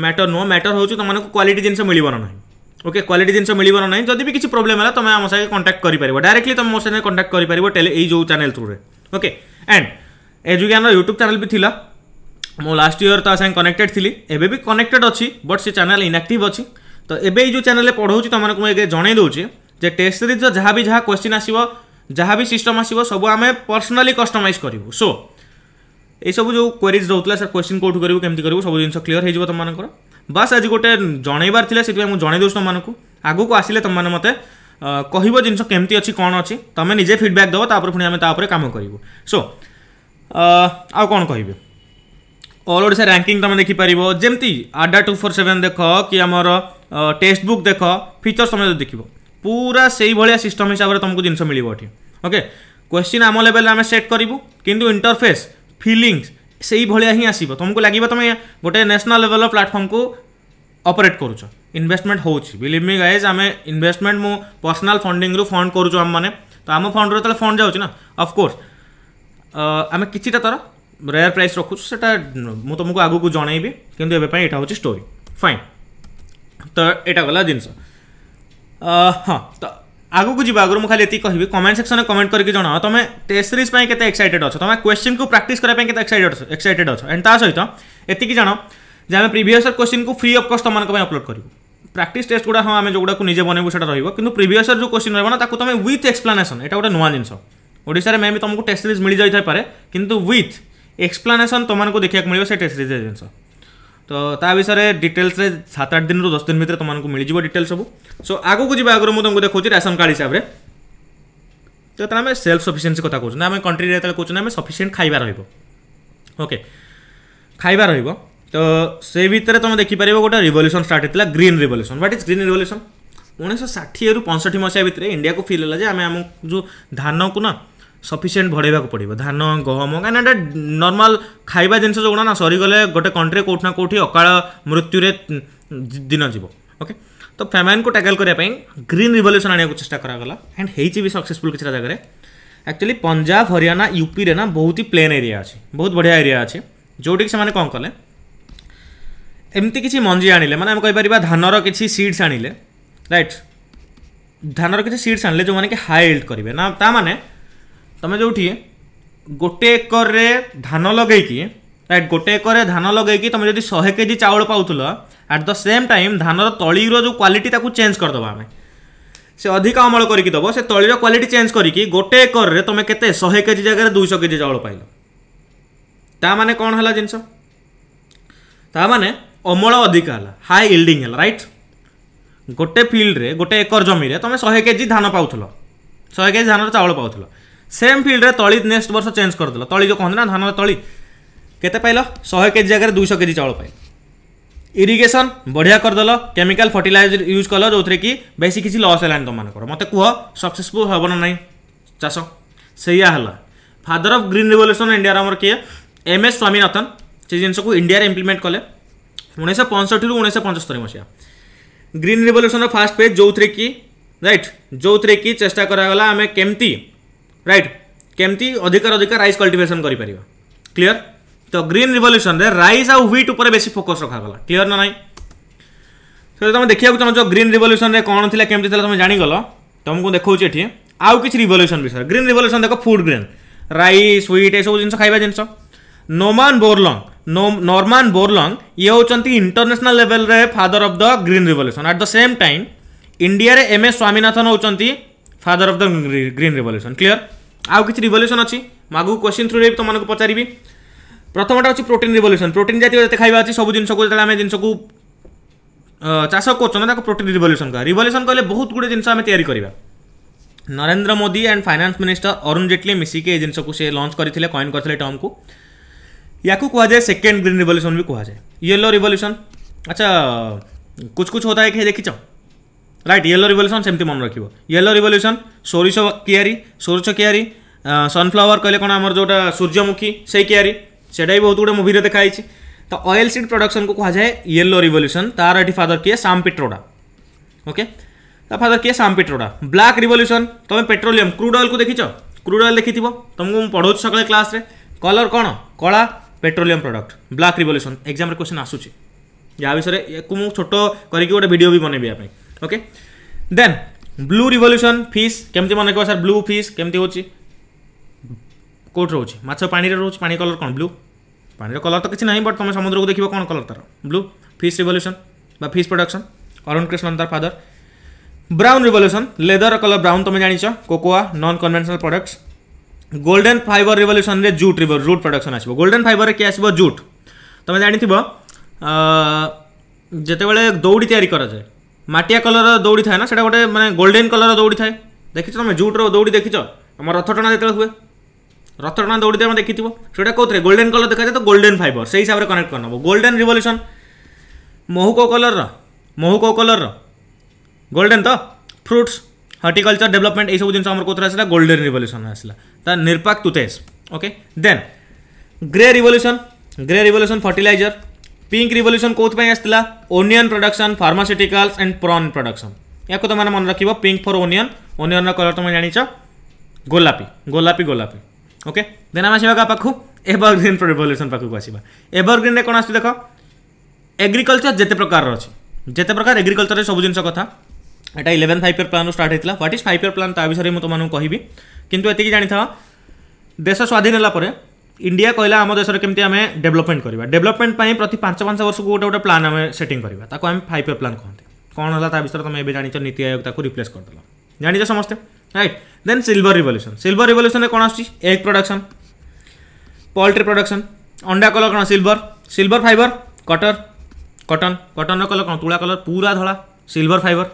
[SPEAKER 1] मैटर नुह मैटर हूँ तुमको क्वाटी जिनस मिलना ना ओके क्वाटी जिनस मिलना ना जब भी किसी प्रोब्लम है तुम आम सके कंटाक्ट कर डायरेक्टली तुम मो सकते कंटाक्ट कर जो चैनल थ्रुए ओके एंड एजुकान यूट्यूब चैनल भी थी ମୁଁ ଲାଷ୍ଟ ଇୟର ତା ସାଙ୍ଗେ କନେକ୍ଟେଡ଼ ଥିଲି ଏବେ ବି କନେକ୍ଟେଡ଼ ଅଛି ବଟ୍ ସେ ଚ୍ୟାନେଲ୍ ଇନାକ୍ଟିଭ୍ ଅଛି ତ ଏବେ ଏଇ ଯେଉଁ ଚ୍ୟାନେଲ୍ରେ ପଢ଼ାଉଛି ତୁମମାନଙ୍କୁ ମୁଁ ଏବେ ଜଣେଇ ଦେଉଛି ଯେ ଟେଷ୍ଟ ସିରିଜ୍ର ଯାହା ବି ଯାହା କ୍ୱେଶ୍ଚିନ୍ ଆସିବ ଯାହା ବି ସିଷ୍ଟମ୍ ଆସିବ ସବୁ ଆମେ ପର୍ସନାଲି କଷ୍ଟମାଇଜ୍ କରିବୁ ସୋ ଏଇସବୁ ଯେଉଁ କ୍ୱେରିଜ୍ ରହୁଥିଲା ସାର୍ କ୍ୱେଶ୍ଚିନ୍ କେଉଁଠୁ କରିବୁ କେମିତି କରିବୁ ସବୁ ଜିନିଷ କ୍ଲିଅର୍ ହୋଇଯିବ ତୁମମାନଙ୍କର ବାସ୍ ଆଜି ଗୋଟେ ଜଣେଇବାର ଥିଲା ସେଥିପାଇଁ ମୁଁ ଜଣେଇ ଦେଉଛି ତୁମମାନଙ୍କୁ ଆଗକୁ ଆସିଲେ ତୁମମାନେ ମୋତେ କହିବ ଜିନିଷ କେମିତି ଅଛି କ'ଣ ଅଛି ତୁମେ ନିଜେ ଫିଡ଼ବ୍ୟାକ୍ ଦେବ ତାପରେ ପୁଣି ଆମେ ତା ଉପରେ କାମ କରିବୁ ସୋ ଆଉ କ'ଣ କହିବି ଅଲ୍ ଓଡ଼ିଶା ରାଙ୍କିଂ ତୁମେ ଦେଖିପାରିବ ଯେମିତି ଆଡା ଟୁ ଫୋର୍ ସେଭେନ୍ ଦେଖ କି ଆମର ଟେକ୍ସଟ ବୁକ୍ ଦେଖ ଫିଚର ତୁମେ ଯଦି ଦେଖିବ ପୁରା ସେଇଭଳିଆ ସିଷ୍ଟମ ହିସାବରେ ତୁମକୁ ଜିନିଷ ମିଳିବ ଏଠି ଓକେ କ୍ୱେଶ୍ଚିନ୍ ଆମ ଲେଭେଲରେ ଆମେ ସେଟ୍ କରିବୁ କିନ୍ତୁ ଇଣ୍ଟରଫେସ୍ ଫିଲିଙ୍ଗସ୍ ସେଇଭଳିଆ ହିଁ ଆସିବ ତୁମକୁ ଲାଗିବ ତୁମେ ଗୋଟେ ନ୍ୟାସନାଲ୍ ଲେଭେଲ୍ର ପ୍ଲାଟଫର୍ମକୁ ଅପରେଟ୍ କରୁଛ ଇନଭେଷ୍ଟମେଣ୍ଟ ହେଉଛି ବିଲିଭ୍ ମି ଗାଇଜ୍ ଆମେ ଇନଭେଷ୍ଟମେଣ୍ଟ ମୁଁ ପର୍ସନାଲ୍ ଫଣ୍ଡିଙ୍ଗରୁ ଫଣ୍ଡ କରୁଛୁ ଆମମାନେ ତ ଆମ ଫଣ୍ଡରୁ ଯେତେବେଳେ ଫଣ୍ଡ ଯାଉଛି ନା ଅଫକୋର୍ସ ଆମେ କିଛିଟା ତା'ର ରେୟାର ପ୍ରାଇସ୍ ରଖୁଛୁ ସେଟା ମୁଁ ତୁମକୁ ଆଗକୁ ଜଣେଇବି କିନ୍ତୁ ଏବେ ପାଇଁ ଏଇଟା ହେଉଛି ଷ୍ଟୋରି ଫାଇନ୍ ତ ଏଇଟା ଗଲା ଜିନିଷ ହଁ ତ ଆଗକୁ ଯିବା ଆଗରୁ ମୁଁ ଖାଲି ଏତିକି କହିବି କମେଣ୍ଟ ସେକ୍ସନରେ କମେଣ୍ଟ କରିକି ଜଣାଅ ତୁମେ ଟେଷ୍ଟ ସିରିଜ୍ ପାଇଁ କେତେ ଏକ୍ସାଇଟେଡ୍ ଅଛ ତୁମେ କ୍ୱେଶ୍ଚିନ୍କୁ ପ୍ରାକ୍ଟିସ୍ କରିବା ପାଇଁ କେତେ ଏକ୍ସାଇଟେଡ୍ ଅଛ ଏକ୍ସାଇଟେଡ୍ ଅଛ ଆଣ୍ଡ ତା ସହିତ ଏତିକି ଜାଣ ଯେ ଆମେ ପ୍ରିଭିୟସ୍ ଇୟର୍ କ୍ୱେଶ୍ଚିନ୍କୁ ଫ୍ରି ଅଫ୍ କଷ୍ଟ ତୁମମାନଙ୍କ ପାଇଁ ଅପଲୋଡ଼ କରିବୁ ପ୍ରାକ୍ଟିସ୍ ଟେଷ୍ଟ ଗୁଡ଼ା ହଁ ଆମେ ଯେଉଁଗୁଡ଼ାକୁ ନିଜେ ବନେଇବୁ ସେଇଟା ରହିବ କିନ୍ତୁ ପ୍ରିଭିୟସ୍ ଇୟର୍ ଯେଉଁ କ୍ୱେଶ୍ଚିନ୍ ରହିବ ନା ତାକୁ ତୁମେ ୱିଥ୍ ଏକ୍ସପ୍ଲାନେସନ୍ ଏଇଟା ଗୋଟେ ନୂଆ ଜିନିଷ ଓଡ଼ିଶାରେ ମେ ବି ତୁମକୁ ଟେଷ୍ଟ ସିରିଜ୍ ମିଳିଯାଇଥାଇପାରେ କିନ୍ତୁ ୱିଥ୍ एक्सप्लानेसन तुमको देखा मिले से टेस्ट रिजल्ट जिन तो विषय में डिटेल्स सात आठ दिन दस दिन भितर तुमको मिल जाव डिटेल सब सो आगे जावा आगे मुझे तुमको देखो राशन कार्ड हिसाब से तो आम सेल्फ सफिसीयसी क्या कौन आम कंट्री जो कौन आम सफिसीयंट खाइबा रोके खाइबा र तो से भितर तुम देखिपार गोटे रिवल्यूशन स्टार्ट होता है green revolution what is green revolution उन्नीस षाठी पंसठी मसीहा भितर इंडिया को फिल होगा जो आम जो धान को ना ସଫିସିଏଣ୍ଟ ବଢ଼େଇବାକୁ ପଡ଼ିବ ଧାନ ଗହମ କାହିଁକିନା ଏଇଟା ନର୍ମାଲ ଖାଇବା ଜିନିଷ ଯେଉଁଗୁଡ଼ା ନା ସରିଗଲେ ଗୋଟେ କଣ୍ଟ୍ରିରେ କେଉଁଠି ନା କେଉଁଠି ଅକାଳ ମୃତ୍ୟୁରେ ଦିନ ଯିବ ଓକେ ତ ଫ୍ୟାମାଇନ୍କୁ ଟ୍ୟାକେଲ୍ କରିବା ପାଇଁ ଗ୍ରୀନ୍ ରିଭଲ୍ୟୁସନ୍ ଆଣିବାକୁ ଚେଷ୍ଟା କରାଗଲା ଆଣ୍ଡ ହେଇଛି ବି ସକ୍ସେସଫୁଲ୍ କିଛିଟା ଜାଗାରେ ଆକ୍ଚୁଆଲି ପଞ୍ଜାବ ହରିୟାଣା ୟୁପିରେ ନା ବହୁତ ହି ପ୍ଲେନ୍ ଏରିଆ ଅଛି ବହୁତ ବଢ଼ିଆ ଏରିଆ ଅଛି ଯେଉଁଠିକି ସେମାନେ କ'ଣ କଲେ ଏମିତି କିଛି ମଞ୍ଜି ଆଣିଲେ ମାନେ ଆମେ କହିପାରିବା ଧାନର କିଛି ସିଡ୍ସ ଆଣିଲେ ରାଇଟ୍ ଧାନର କିଛି ସିଡ୍ସ ଆଣିଲେ ଯେଉଁମାନେ କି ହାଇ ଇଲ୍ଡ କରିବେ ନା ତା ମାନେ तुम जो गोटे एकर धान लगे कि राइट गोटे एकर धान लगे तुम जो शहे के जी चाउल पाथ एट द सेम टाइम धान तली जो क्वाटी चेंज करदे आम से अधिक अमल करके दब से तलीर क्वाटी चेंज करके गोटे एकर में तुम के शहे के जी जगह दुई के जी चाउल पाइल ताने कौन है जिनस अमल अधिक है हाई इल्डिंग है रईट गोटे फिल्ड में गोटे एकर जमीन तुम शहे के जी धान पाथ शहे के जी धान चावल पाथ सेम फिल्ड में तली नेक्स्ट वर्ष चेंज करदेल तली जो कहते ना धान तली केते पाइल शहे के जी जगह दुईश के जी चाउल पाइल इरीगेसन बढ़िया करदेल केमिकाल फर्टिलाइजर यूज कल जो थे कि बेस किसी लस है तुम मत कह सक्सेसफुल हम ना चाष से father of green revolution India आम किए एम एस स्वामीनाथन से जिनस इंडिया इम्प्लीमेंट कले उन्नीस पंचठी रू उन्नीस पंचस्तरी मसीहा ग्रीन रिवल्यूशन फास्ट पेज जो थे कि रईट जो थे कि चेस्टा करें आम केमती রাইট কেমতি অধিকার অধিকার রাইস কল্টিভেসন করে পারিবা ক্লিয়ার তো গ্রিন রিভলুশন রে রাইস আউ হুইট উপরে বেশি ফোকস রখাগলা ক্লিয়ার না নাই তো তুমি দেখিବାକୁ চাহুছ গ্রিন রিভলুশন রে কোন থিলা কেমতি থিলা তুমি জানি গলো তোমাকে দেখাউছি এটি আউ কিছু রিভলুশন বিষয় গ্রিন রিভলুশন দেখো ফুড গ্রেন রাইস হুইট এসব জিনিস খাইবা জিনিস নোমান বোরলং নর্মান বোরলং ইয়ে হচ্ছেন ইন্টরন্যাশনাল লেভেলের ফাদর of the green revolution at the same time ইন্ডিয়ার এম এস স্বামীনাথন হচ্ছেন father of the green revolution clear आउ किसी रिभल्युसन अच्छी आगे क्वेश्चन थ्रु तुम पचारि प्रथमटा अच्छी प्रोटीन रिभल्युसन प्रोटीन जाती जिते खाଇବା ଅଛି ସବୁ ଜିନିଷକୁ ଯେତେବେଳେ ଆମେ ଜିନିଷକୁ ଚାଷ କରୁଛନ୍ତି ତାକୁ ପ୍ରୋଟିନ୍ ରିଭଲ୍ୟୁସନ୍ କହିବା ରିଭଲ୍ୟୁସନ୍ କହିଲେ ବହୁତ ଗୁଡ଼ିଏ ଜିନିଷ ଆମେ ତିଆରି କରିବା Narendra Modi and finance minister Arun Jaitley ମିଶିକି ଏ ଜିନିଷକୁ ସେ ଲଞ୍ଚ କରିଥିଲେ କଏନ୍ କରିଥିଲେ ଟର୍ମକୁ ୟାକୁ କୁହାଯାଏ ସେକେଣ୍ଡ ଗ୍ରୀନ୍ ରିଭଲ୍ୟୁସନ୍ ବି କୁହାଯାଏ ୟେଲୋ ରିଭଲ୍ୟୁସନ୍ ଆଚ୍ଛା କୁଚ୍ କୁଚ୍ ହୋତା ହେ ଦେଖିଛ ରାଇଟ୍ ୟେଲୋ ରିଭଲ୍ୟୁସନ୍ ସେମିତି ମନେ ରଖିବ ୟେଲୋ ରିଭଲ୍ୟୁସନ୍ ସୋରିଷ କିଆରି ସୋରିଷ କିଆରି ସନଫ୍ଲାୱାର କହିଲେ କ'ଣ ଆମର ଯେଉଁଟା ସୂର୍ଯ୍ୟମୁଖୀ ସେଇ କିଆରି ସେଇଟା ବି ବହୁତ ଗୁଡ଼ିଏ ମୁଭିରେ ଦେଖାଯାଇଛି ତ ଅଏଲ୍ ସିଡ୍ ପ୍ରଡକ୍ସନ୍କୁ କୁହାଯାଏ ୟେଲୋ ରିଭଲ୍ୟୁସନ୍ ତାର ଏଠି ଫାଦର କିଏ ସାମ୍ ପିଟ୍ରୋଡ଼ା ଓକେ ତା ଫାଦର କିଏ ସାମ୍ ପିଟ୍ରୋଡ଼ା ବ୍ଲାକ୍ ରିଭଲ୍ୟୁସନ୍ ତୁମେ ପେଟ୍ରୋଲିୟମ୍ କ୍ରୁଡ୍ ଅଏଲ୍କୁ ଦେଖିଛ କ୍ରୁଡ୍ ଅଏଲ୍ ଦେଖିଥିବ ତୁମକୁ ମୁଁ ପଢ଼ାଉଛି ସକାଳେ କ୍ଲାସ୍ରେ କଲର୍ କ'ଣ କଳା ପେଟ୍ରୋଲିୟମ୍ ପ୍ରଡକ୍ଟ ବ୍ଲାକ୍ ରିଭଲ୍ୟୁସନ୍ ଏକ୍ଜାମ୍ରେ କ୍ୱେଶ୍ଚନ୍ ଆସୁଛି ଯାହା ବିଷୟରେ ୟାକୁ ମୁଁ ଛୋଟ କରିକି ଗୋଟେ ଭିଡ଼ିଓ ବି ବନେଇବା ପାଇଁ okay then blue revolution fish କେମିତି ମନେ କହିବ ସାର୍ ବ୍ଲୁ ଫିସ୍ କେମିତି ହେଉଛି କେଉଁଠି ରହୁଛି ମାଛ ପାଣିରେ ରହୁଛି ପାଣି କଲର୍ କ'ଣ ବ୍ଲୁ ପାଣିର କଲର୍ ତ କିଛି ନାହିଁ ବଟ୍ ତୁମେ ସମୁଦ୍ରକୁ ଦେଖିବ କ'ଣ କଲର୍ ତା'ର ବ୍ଲୁ ଫିସ୍ ରିଭଲ୍ୟୁସନ୍ ବା ଫିସ୍ ପ୍ରଡକ୍ସନ୍ ଅରୁଣ କ୍ରିଷ୍ଣନ୍ ତାର father brown revolution leather colour brown ତୁମେ ଜାଣିଛ cocoa non conventional products golden fibre ରିଭଲ୍ୟୁସନ୍ରେ ଜୁଟ୍ ରୁଟ୍ ପ୍ରଡକ୍ସନ୍ ଆସିବ ଗୋଲ୍ଡେନ୍ ଫାଇବରରେ କିଏ ଆସିବ ଜୁଟ୍ ତୁମେ ଜାଣିଥିବ ଯେତେବେଳେ ଦୌଡ଼ି ତିଆରି କରାଯାଏ ମାଟିଆ କଲର୍ର ଦୌଡ଼ି ଥାଏ ନା ସେଇଟା ଗୋଟେ ମାନେ ଗୋଲ୍ଡେନ୍ କଲର୍ର ଦୌଡ଼ି ଥାଏ ଦେଖିଛ ତୁମେ ଜୁଟ୍ର ଦୌଡ଼ି ଦେଖିଛ ଆମ ରଥ ଟଣା ଯେତେବେଳେ ହୁଏ ରଥ ଟଣା ଦୌଡ଼ି ତୁମେ ଦେଖିଥିବ ସେଇଟା କେଉଁଥିରେ ଗୋଲ୍ଡେନ୍ କଲର୍ ଦେଖାଯାଏ ତ ଗୋଲ୍ଡେନ୍ ଫାଇବର ସେଇ ହିସାବରେ କନେକ୍ଟ କରିନେବ ଗୋଲ୍ଡେନ୍ ରିଭଲ୍ୟୁସନ୍ ମହୁ କେଉଁ କଲର୍ର ମହୁ କେଉଁ କଲର୍ର ଗୋଲ୍ଡେନ୍ ତ ଫ୍ରୁଟ୍ସ ହର୍ଟିକଲଚର ଡେଭଲପମେଣ୍ଟ ଏଇସବୁ ଜିନିଷ ଆମର କେଉଁଥିରେ ଆସିଲା ଗୋଲ୍ଡେନ୍ ରିଭଲ୍ୟୁସନ୍ ଆସିଲା ତା ନିର୍ପାକ ତୁତେଶ okay then grey revolution grey revolution fertiliser pink revolution କୋଉଥିପାଇଁ ଆସିଥିଲା onion production pharmaceuticals and prawn production ୟାକୁ ତୁମେ ମନେ ରଖିବ ପିଙ୍କ ଫର୍ ଓନିଅନ୍ ଓନିଅନ୍ର କଲର୍ ତୁମେ ଜାଣିଛ ଗୋଲାପୀ ଗୋଲାପୀ ଗୋଲାପୀ ଓକେ ଦେନ୍ ଆମେ ଆସିବା କାହା ପାଖକୁ ଏଭରଗ୍ରୀନ୍ ରିଭଲ୍ୟୁସନ୍ ପାଖକୁ ଆସିବା ଏଭରଗ୍ରୀନ୍ରେ କ'ଣ ଆସୁଛି ଦେଖ ଏଗ୍ରିକଲଚର ଯେତେ ପ୍ରକାରର ଅଛି ଯେତେ ପ୍ରକାର ଏଗ୍ରିକଲଚରରେ ସବୁ ଜିନିଷ କଥା ଏଇଟା ଇଲେଭେନ୍ ଫାଇଭ୍ ଇୟର୍ ପ୍ଲାନ୍ରୁ ଷ୍ଟାର୍ଟ ହେଇଥିଲା what is five year plan ତା ବିଷୟରେ ମୁଁ ତୁମମାନଙ୍କୁ କହିବି କିନ୍ତୁ ଏତିକି ଜାଣିଥାଅ ଦେଶ ସ୍ୱାଧୀନ ହେଲା ପରେ ইন্ডিয়া কহিলা আম দেশের কেমি আমি ডেভেলপমেন্ট করা ডেভেলপমেন্ট প্রতি পাঁচ পাঁচ বর্ষক গোটে গোটে প্লান আমি সেটিং করা তাকে আমি ফাইভ ইয়ার প্লান কহতি কম হল তা বিষয়ে তুমি এবার জাঁচ নীতি আয়োগ তাকে রিপ্লেস করেদেল জাঁচ সমস্তে রাইট দেন সিলভর রিভলুশন সিলভর রিভলুশনে কোণ আসছে এগ প্রডকশন পোল্ট্রি প্রডকশন অন্ডা কলর কোণ সিলভর সিলভর ফাইবর কটর কটন কটনর কলর কোণ তুলা কলর পুরা ধলা সিলভর ফাইবর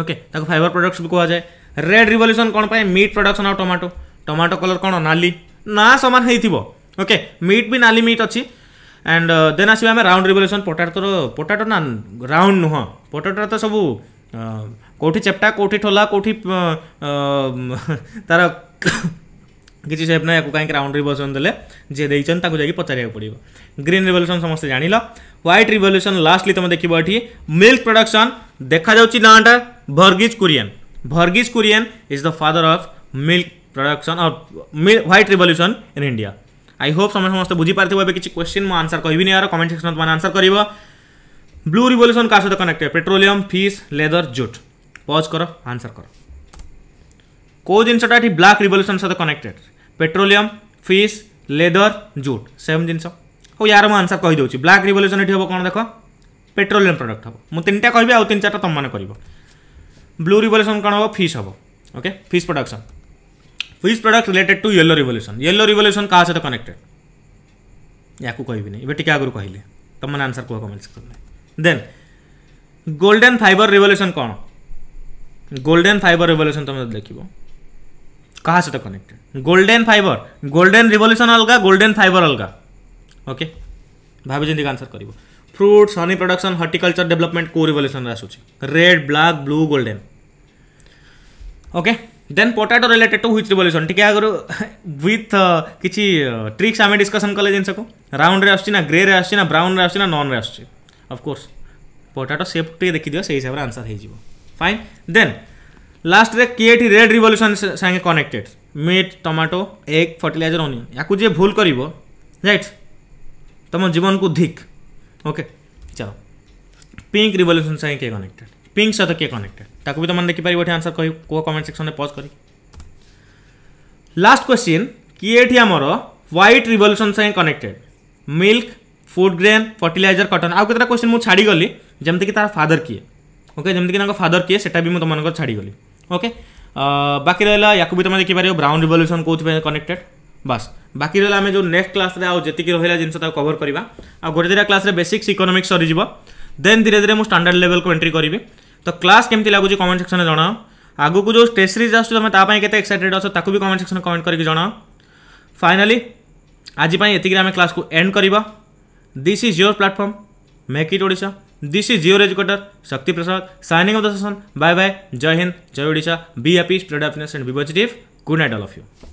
[SPEAKER 1] ওকে তাকে ফাইবর প্রডক্টস বি কুহযায় রেড রিভলুশন কোণ পাই মিট প্রডকশন আর টমাটো টমাটো কলর কোণ নালি না সমান হয়েছিল ओके मीट भी नाली मिट अच्छी एंड देन आस राउंड रिवल्यूशन तो पोटाटो ना राउंड नुह पोटाटो तो सब uh, कौटी चेप्टा कौटी ठोला कौटी uh, uh, *laughs* तार *coughs* किसी से ना या कहीं राउंड रिवल्यूशन देने जे देखते जाइए पड़ो ग्रीन रिवल्यूशन समस्त जान ल ल्वैट रिवल्यूशन लास्टली तुम देखो ये मिल्क प्रडक्शन देखा जाटा Verghese Kurien Verghese Kurien is the father of milk production और white revolution in India I hope तुम समस्त बुझीपारे एवं किसी क्वेश्चन मुझ आंसर कह यार कमेंट सेक्शन तुम्हें आंसर कर ब्लू रिवल्यूशन क्या सहित कनेक्टेड पेट्रोलियम फिश लेदर जुट पज कर आंसर कर कौ जिनटा ये ब्लाक रिवोल्यूशन सहित connected petroleum fish leather jute same जिन हो यार मुझे आंसर कहीदे ब्लाक रिवल्यूशन ये कौन देख पेट्रोलियम प्रडक्ट हम मुझे तीन टाइम आन चार तुम मैंने कर ब्लू रिवोल्यूशन कौन हम फिश हम okay fish production which product related to yellow revolution yellow revolution क्या सहित कनेक्टेड या कहबी ये टी आगे कहले तुम मैंने आंसर कह कमेंट सेक्शन में देन गोल्डेन फाइबर रिवल्यूशन कौन गोल्डेन फाइबर रिवल्यूशन तुम देख क्या सहित connected golden fibre golden revolution अलग गोल्डेन फाइबर अलग ओके जी आंसर कर fruits honey production horticulture development को रिवल्यूशन आसूँ red black blue golden okay then potato related to which revolution टी आगे विथ किसी ट्रिक्स आम डिस्कसन कले जिनस को राउंड आ ग्रे रे आसना ब्राउन रे आ नन रे आफकोर्स पोटाटो सेप टे देखीद से हिसाब से आंसर हो फाइन देन लास्ट रे किए रेड रिवल्यूशन सागे connected meat tomato egg fertiliser onion या जे भूल कर रईट तुम जीवन को धिक ओके चलो पिंक रिवल्यूशन सागे किए कनेक्टेड पिंक सहित किए कनेक्टेड ତାକୁ ବି ତୁମେ ଦେଖିପାରିବ ଏଠି ଆନ୍ସର୍ କହିବ କୁହ କମେଣ୍ଟ ସେକ୍ସନରେ ପଜ୍ କରି ଲାଷ୍ଟ କ୍ୱେଶ୍ଚିନ୍ କିଏ ଏଠି ଆମର ହ୍ୱାଇଟ୍ ରିଭଲ୍ୟୁସନ୍ ସାଙ୍ଗେ connected milk food grain fertiliser cotton ଆଉ କେତେଟା କ୍ୱେଶ୍ଚିନ୍ ମୁଁ ଛାଡ଼ିଗଲି ଯେମିତିକି ତାର ଫାଦର କିଏ ଓକେ ଯେମିତିକି ତାଙ୍କ ଫାଦର କିଏ ସେଟା ବି ମୁଁ ତୁମମାନଙ୍କର ଛାଡ଼ିଗଲି ଓକେ ବାକି ରହିଲା ୟାକୁ ବି ତୁମେ ଦେଖିପାରିବ ବ୍ରାଉନ୍ ରିଭଲ୍ୟୁସନ୍ କେଉଁଥିପାଇଁ କନେକ୍ଟେଡ୍ ବାସ୍ ବାକି ରହିଲା ଆମେ ଯେଉଁ ନେକ୍ସଟ କ୍ଲାସ୍ରେ ଆଉ ଯେତିକି ରହିଲା ଜିନିଷ ତାକୁ କଭର କରିବା ଆଉ ଗୋଟେ ଦୁଇଟା କ୍ଲାସ୍ରେ ବେସିକ୍ସ ଇକୋନୋମିକ୍ସ ସରିଯିବ ଦେନ୍ ଧୀରେ ଧୀରେ ମୁଁ ଷ୍ଟାଣ୍ଡାର୍ଡ଼ ଲେଭେଲକୁ ଏଣ୍ଟ୍ରି କରିବି ତ କ୍ଲାସ୍ କେମିତି ଲାଗୁଛି କମେଣ୍ଟ ସେକ୍ସନରେ ଜଣାଅ ଆଗକୁ ଯେଉଁ ଟେଷ୍ଟ ସିରିଜ୍ ଆସୁଛି ତୁମେ ତା ପାଇଁ କେତେ ଏକ୍ସାଇଟେଡ଼ ଅଛ ତାକୁ ବି କମେଣ୍ଟ ସେକ୍ସନରେ କମେଣ୍ଟ କରିକି ଜଣାଅ ଫାଇନାଲି ଆଜି ପାଇଁ ଏତିକିରେ ଆମେ କ୍ଲାସ୍କୁ ଏଣ୍ଡ କରିବା this is your platform make it Odisha this is your educator Shakti Prasad signing off the session bye bye Jai Hind Jai Odisha be happy spread happiness and be positive good night all of you